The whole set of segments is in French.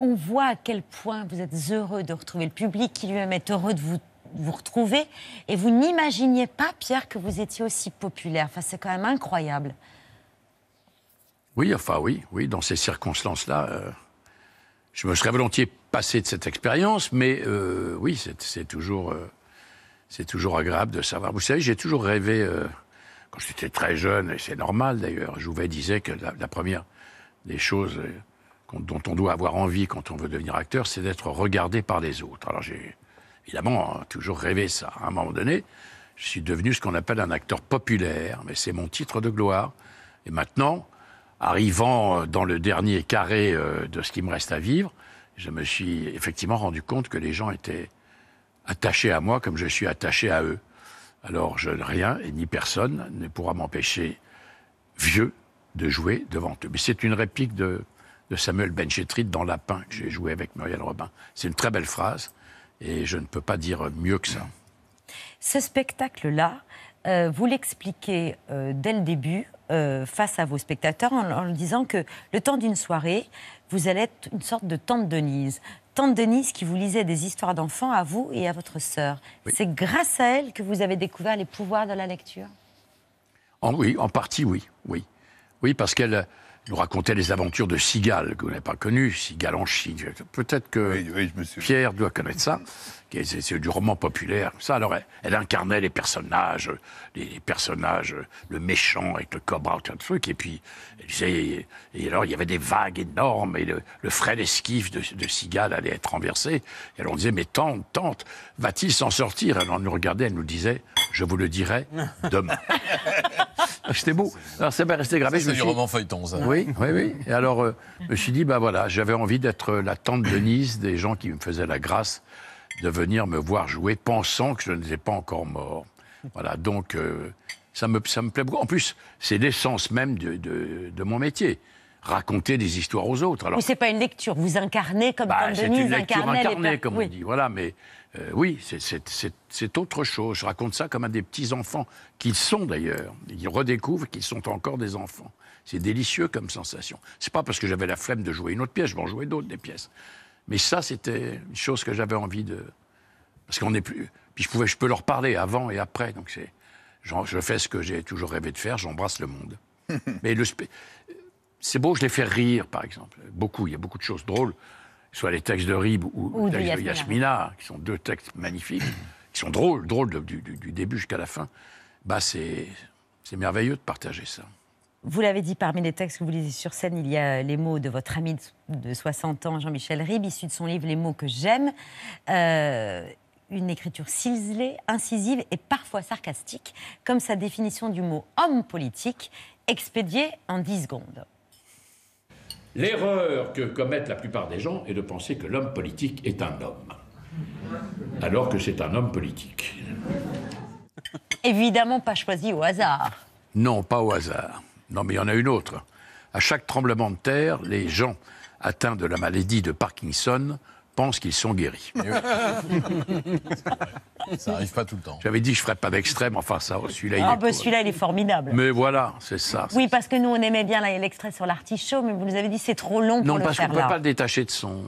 On voit à quel point vous êtes heureux de retrouver le public, qui lui-même est heureux de vous, vous retrouver. Et vous n'imaginiez pas, Pierre, que vous étiez aussi populaire. Enfin, c'est quand même incroyable. Oui, enfin oui, oui, dans ces circonstances-là, euh, je me serais volontiers passé de cette expérience, mais euh, oui, c'est toujours, euh, toujours agréable de savoir. Vous savez, j'ai toujours rêvé, quand j'étais très jeune, et c'est normal d'ailleurs, Jouvet disait que la, la première des choses dont on doit avoir envie quand on veut devenir acteur, c'est d'être regardé par les autres. Alors j'ai évidemment hein, toujours rêvé ça. À un moment donné, je suis devenu ce qu'on appelle un acteur populaire, mais c'est mon titre de gloire. Et maintenant, arrivant euh, dans le dernier carré euh, de ce qui me reste à vivre, je me suis effectivement rendu compte que les gens étaient attachés à moi comme je suis attaché à eux. Alors je, rien et ni personne ne pourra m'empêcher, vieux, de jouer devant eux. Mais c'est une réplique de de Samuel Benchetrit dans Lapin, que j'ai joué avec Muriel Robin. C'est une très belle phrase et je ne peux pas dire mieux que ça. Ce spectacle-là, euh, vous l'expliquez euh, dès le début euh, face à vos spectateurs en, disant que le temps d'une soirée, vous allez être une sorte de tante Denise. Tante Denise qui vous lisait des histoires d'enfants à vous et à votre sœur. C'est grâce à elle que vous avez découvert les pouvoirs de la lecture en, Oui, en partie oui. Oui, oui parce qu'elle nous racontait les aventures de Sigal, que vous n'avez pas connu, Sigal en Chine. Peut-être que Pierre doit connaître ça. C'est du roman populaire. Ça, alors, elle, incarnait les personnages, les, personnages, le méchant avec le cobra, tout un truc. Et puis, elle disait, et alors, il y avait des vagues énormes et le, frêle esquif de, de Sigal allait être renversé. Et alors, on disait, mais tente, tente, va-t-il s'en sortir Elle nous regardait, elle nous disait, je vous le dirai demain. Ah, c'était beau. Alors, ça m'est resté gravé. C'est du roman feuilleton, ça. Oui, oui, oui. Et alors, euh, je me suis dit, bah voilà, j'avais envie d'être la tante Denise, des gens qui me faisaient la grâce de venir me voir jouer, pensant que je n'étais pas encore mort. Voilà, donc, euh, ça, me, ça me plaît beaucoup. En plus, c'est l'essence même de mon métier raconter des histoires aux autres. Alors, ce c'est pas une lecture, vous incarnez comme, bah, comme C'est une lecture incarnée, comme on dit, voilà, mais euh, oui, c'est autre chose. Je raconte ça comme à des petits-enfants, qu'ils sont d'ailleurs. Ils redécouvrent qu'ils sont encore des enfants. C'est délicieux comme sensation. C'est pas parce que j'avais la flemme de jouer une autre pièce, je vais en jouer d'autres, des pièces. Mais ça, c'était une chose que j'avais envie de... Parce qu'on n'est plus... Puis je, pouvais, je peux leur parler avant et après, donc c'est... Je fais ce que j'ai toujours rêvé de faire, j'embrasse le monde. Mais le, c'est beau, je les fais rire, par exemple. Beaucoup, il y a beaucoup de choses drôles, soit les textes de Rib ou, de Yasmina, qui sont deux textes magnifiques, qui sont drôles, drôles du, début jusqu'à la fin. Bah, c'est merveilleux de partager ça. Vous l'avez dit, parmi les textes que vous lisez sur scène, il y a les mots de votre ami de 60 ans, Jean-Michel Rib, issu de son livre Les mots que j'aime. Euh, une écriture ciselée, incisive et parfois sarcastique, comme sa définition du mot homme politique, expédiée en 10 secondes. L'erreur que commettent la plupart des gens est de penser que l'homme politique est un homme, alors que c'est un homme politique. Évidemment pas choisi au hasard. Non, pas au hasard. Non, mais il y en a une autre. À chaque tremblement de terre, les gens atteints de la maladie de Parkinson pense qu'ils sont guéris. ça n'arrive pas tout le temps. J'avais dit que je ne ferais pas d'extrême, enfin ça, celui-là, il ah, est... Bah, celui-là, il est formidable. Mais voilà, c'est ça. Oui, parce que nous, on aimait bien l'extrait sur l'artichaut, mais vous nous avez dit c'est trop long pour le faire Non, parce qu'on ne peut pas le détacher de son,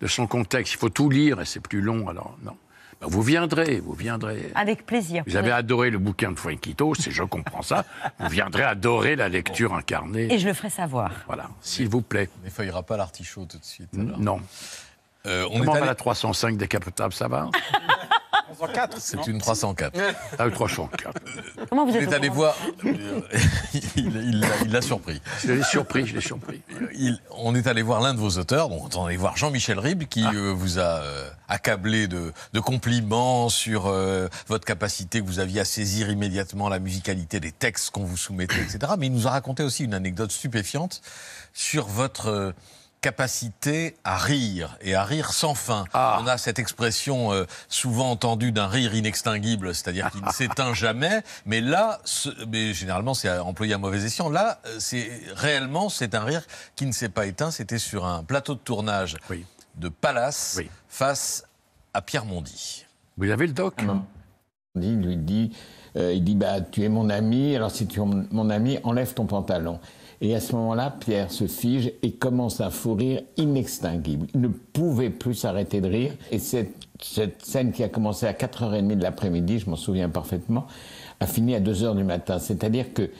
de son contexte. Il faut tout lire et c'est plus long, alors non. Bah, vous viendrez, vous viendrez. Avec plaisir. Vous avez adoré le bouquin de Fuenquito, si je comprends ça. Vous viendrez adorer la lecture incarnée. Et je le ferai savoir. Voilà, s'il vous plaît. On n'effeuillera pas l'artichaut tout de suite. Non. Euh, on Comment est allé... la 305 décapotable, ça va C'est une 304. Ah, une 304. Comment vous êtes allé voir. il l'a surpris. Je l'ai surpris, je l'ai surpris. on est allé voir l'un de vos auteurs, donc on est allé voir Jean-Michel Ribes, qui ah. euh, vous a euh, accablé de, compliments sur votre capacité que vous aviez à saisir immédiatement la musicalité des textes qu'on vous soumettait, etc. Mais il nous a raconté aussi une anecdote stupéfiante sur votre capacité à rire, et à rire sans fin. Ah. On a cette expression euh, souvent entendue d'un rire inextinguible, c'est-à-dire qui ne s'éteint jamais, mais là, mais généralement c'est employé à mauvais escient, là, euh, c'est réellement, c'est un rire qui ne s'est pas éteint, c'était sur un plateau de tournage de Palace face à Pierre Mondy. Vous avez le doc Mondy Il lui dit, euh, il dit bah, tu es mon ami, alors si tu es mon ami, enlève ton pantalon. Et à ce moment-là, Pierre se fige et commence à fou rire inextinguible. Il ne pouvait plus s'arrêter de rire. Et cette, cette, scène qui a commencé à 4h30 de l'après-midi, je m'en souviens parfaitement, a fini à 2h du matin. C'est-à-dire que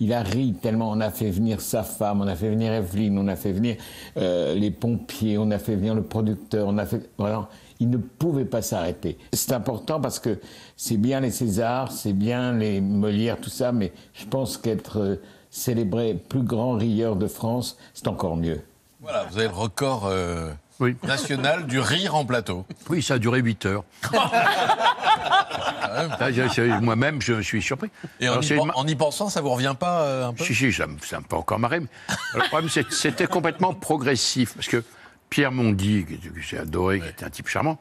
il a ri tellement on a fait venir sa femme, on a fait venir Evelyne, on a fait venir euh, les pompiers, on a fait venir le producteur, on a fait voilà, il ne pouvait pas s'arrêter. C'est important parce que c'est bien les Césars, c'est bien les Molières, tout ça, mais je pense qu'être euh, Célébrer plus grand rieur de France, c'est encore mieux. Voilà, vous avez le record euh, national du rire en plateau. Oui, ça a duré 8 heures. Ah ah, moi-même, je suis surpris. Et en, y, pensant, ça vous revient pas euh, un peu Si, si, ça me, me fait encore marrer. le problème, c'était complètement progressif. Parce que Pierre Mondy, que j'ai adoré, qui était un type charmant,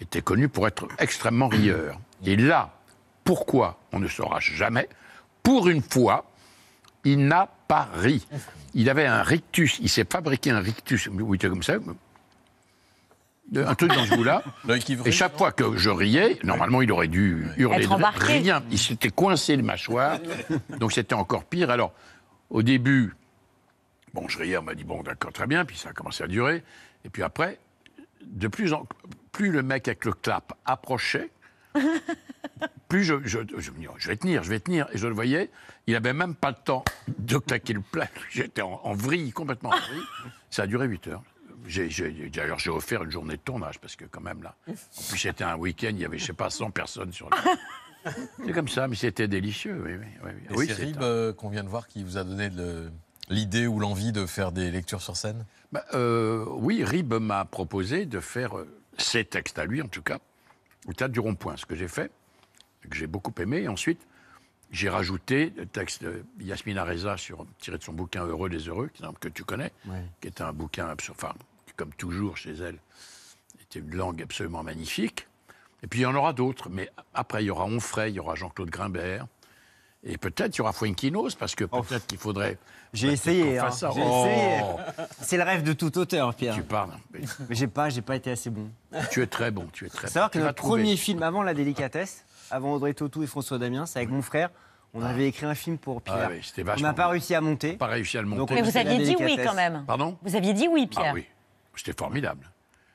était connu pour être extrêmement rieur. Et là, pourquoi On ne saura jamais. Pour une fois, il n'a pas ri. Il avait un rictus. Il s'est fabriqué un rictus. Oui, comme ça. Un truc dans ce là Et chaque fois que je riais, normalement, il aurait dû hurler. Il s'était coincé le mâchoire. donc c'était encore pire. Alors, au début, bon, je riais. On m'a dit, bon, d'accord, très bien. Puis ça a commencé à durer. Et puis après, de plus en plus le mec avec le clap approchait, plus je, je, je, me disais, oh, je vais tenir, je vais tenir. Et je le voyais, il n'avait même pas le temps de claquer le plat. J'étais en, vrille, complètement en vrille. Ça a duré 8 heures. D'ailleurs, j'ai offert une journée de tournage, parce que quand même, là, en plus, c'était un week-end, il y avait, je sais pas, 100 personnes sur le... C'est comme ça, mais c'était délicieux, oui, oui. oui, oui c'est Rib euh, qu'on vient de voir qui vous a donné l'idée ou l'envie de faire des lectures sur scène bah, euh, Oui, Rib m'a proposé de faire euh, ses textes à lui, en tout cas, au Théâtre du Rond-Point, ce que j'ai fait que j'ai beaucoup aimé. ensuite, j'ai rajouté le texte de Yasmina Reza sur, tiré de son bouquin Heureux des Heureux, que tu connais, qui est un bouquin enfin, comme toujours chez elle, était une langue absolument magnifique. Et puis il y en aura d'autres, mais après, il y aura Onfray, il y aura Jean-Claude Grimbert, et peut-être il y aura kinos parce que oh. peut-être qu'il faudrait. J'ai bah, essayé. Hein. Oh. C'est le rêve de tout auteur, Pierre. Tu parles. Mais, j'ai pas, j'ai pas été assez bon. Tu es très bon, tu es très. Savoir que notre premier film avant La Délicatesse, avant Audrey Tautou et François Damien, c'est avec mon frère. On ah. avait écrit un film pour Pierre. Ah on n'a pas réussi à monter. Pas réussi à le monter. mais vous aviez dit oui quand même. Pardon Vous aviez dit oui, Pierre. Ah oui, c'était formidable.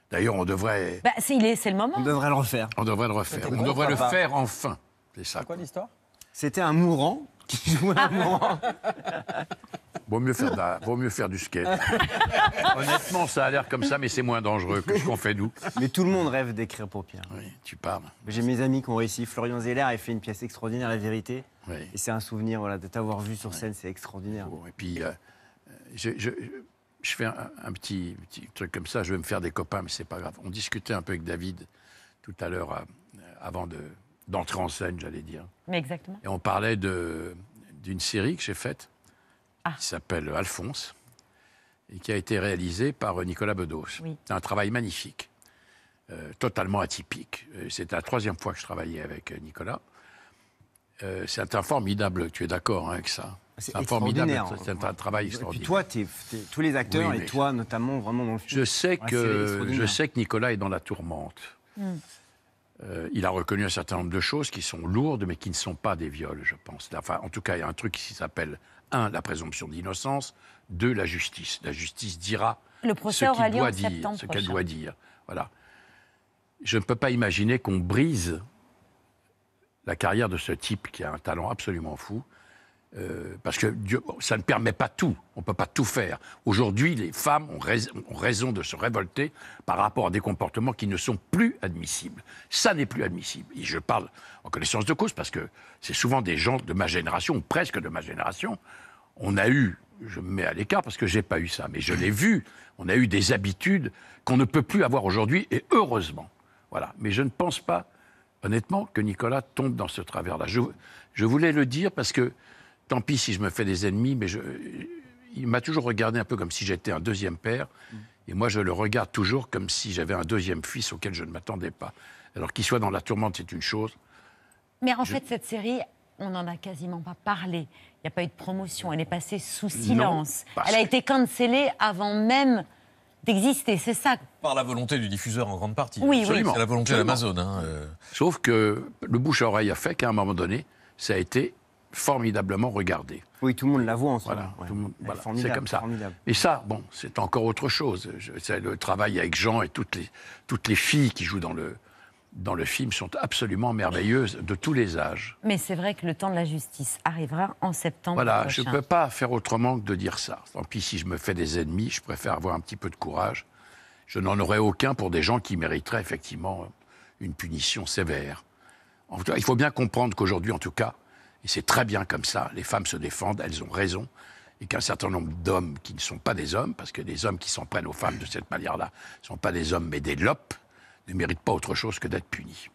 D'ailleurs, on devrait. Bah, c'est, le moment. On devrait le refaire. On devrait le refaire. On devrait le faire enfin. C'est ça. quoi l'histoire c'était un mourant qui jouait un ah. mourant. Vaut mieux, faire Vaut mieux faire du skate. Honnêtement, ça a l'air comme ça, mais c'est moins dangereux que ce qu'on fait nous. Mais tout le monde rêve d'écrire pour Pierre. Oui, tu parles. J'ai mes amis qui ont réussi. Florian Zeller a fait une pièce extraordinaire, La Vérité. Et c'est un souvenir voilà, de t'avoir vu sur scène, c'est extraordinaire. et puis, euh, je, fais un, petit, petit, truc comme ça, je vais me faire des copains, mais c'est pas grave. On discutait un peu avec David tout à l'heure, euh, avant de, d'entrer en scène, j'allais dire. Mais exactement. Et on parlait d'une série que j'ai faite, ah. qui s'appelle Alphonse, et qui a été réalisée par euh, Nicolas Bedos. C'est un travail magnifique, euh, totalement atypique. C'était la troisième fois que je travaillais avec euh, Nicolas. c'est un formidable, tu es d'accord hein, avec ça c'est un formidable, c'est un travail extraordinaire. Et toi, tous les acteurs et toi notamment, vraiment dans le film. Je sais que je sais que Nicolas est dans la tourmente. Hmm. Euh, il a reconnu un certain nombre de choses qui sont lourdes, mais qui ne sont pas des viols, je pense. en tout cas, il y a un truc qui s'appelle, un, la présomption d'innocence, deux, la justice. La justice dira ce qu'elle doit, dire, doit dire. Voilà. Je ne peux pas imaginer qu'on brise la carrière de ce type qui a un talent absolument fou euh, parce que ça ne permet pas tout, on ne peut pas tout faire. Aujourd'hui, les femmes ont raison, de se révolter par rapport à des comportements qui ne sont plus admissibles. Ça n'est plus admissible. Et je parle en connaissance de cause parce que c'est souvent des gens de ma génération, ou presque de ma génération. On a eu, je me mets à l'écart parce que je n'ai pas eu ça, mais je l'ai vu, on a eu des habitudes qu'on ne peut plus avoir aujourd'hui, et heureusement. Voilà. Mais je ne pense pas, honnêtement, que Nicolas tombe dans ce travers-là. je, voulais le dire parce que tant pis si je me fais des ennemis, mais je, il m'a toujours regardé un peu comme si j'étais un deuxième père. Mm. Et moi, je le regarde toujours comme si j'avais un deuxième fils auquel je ne m'attendais pas. Alors qu'il soit dans la tourmente, c'est une chose. Mais en fait, cette série, on n'en a quasiment pas parlé. Il n'y a pas eu de promotion. Elle est passée sous silence. Elle a été cancellée avant même d'exister. C'est ça. Par la volonté du diffuseur en grande partie. Oui, oui. C'est la volonté d'Amazon. Hein, euh. Sauf que le bouche à oreille a fait qu'à un moment donné, ça a été formidablement regardé. Oui, tout le monde la voit en ce moment. c'est comme ça. Et ça, bon, c'est encore autre chose. C'est le travail avec Jean et toutes les, toutes les filles qui jouent dans le, dans le film sont absolument merveilleuses de tous les âges. Mais c'est vrai que le temps de la justice arrivera en septembre. Voilà, je ne peux pas faire autrement que de dire ça. Tant pis si je me fais des ennemis, je préfère avoir un petit peu de courage. Je n'en aurai aucun pour des gens qui mériteraient effectivement une punition sévère. il faut bien comprendre qu'aujourd'hui, en tout cas, et c'est très bien comme ça, les femmes se défendent, elles ont raison, et qu'un certain nombre d'hommes qui ne sont pas des hommes, parce que les hommes qui s'en prennent aux femmes de cette manière-là ne sont pas des hommes mais des lopes, ne méritent pas autre chose que d'être punis.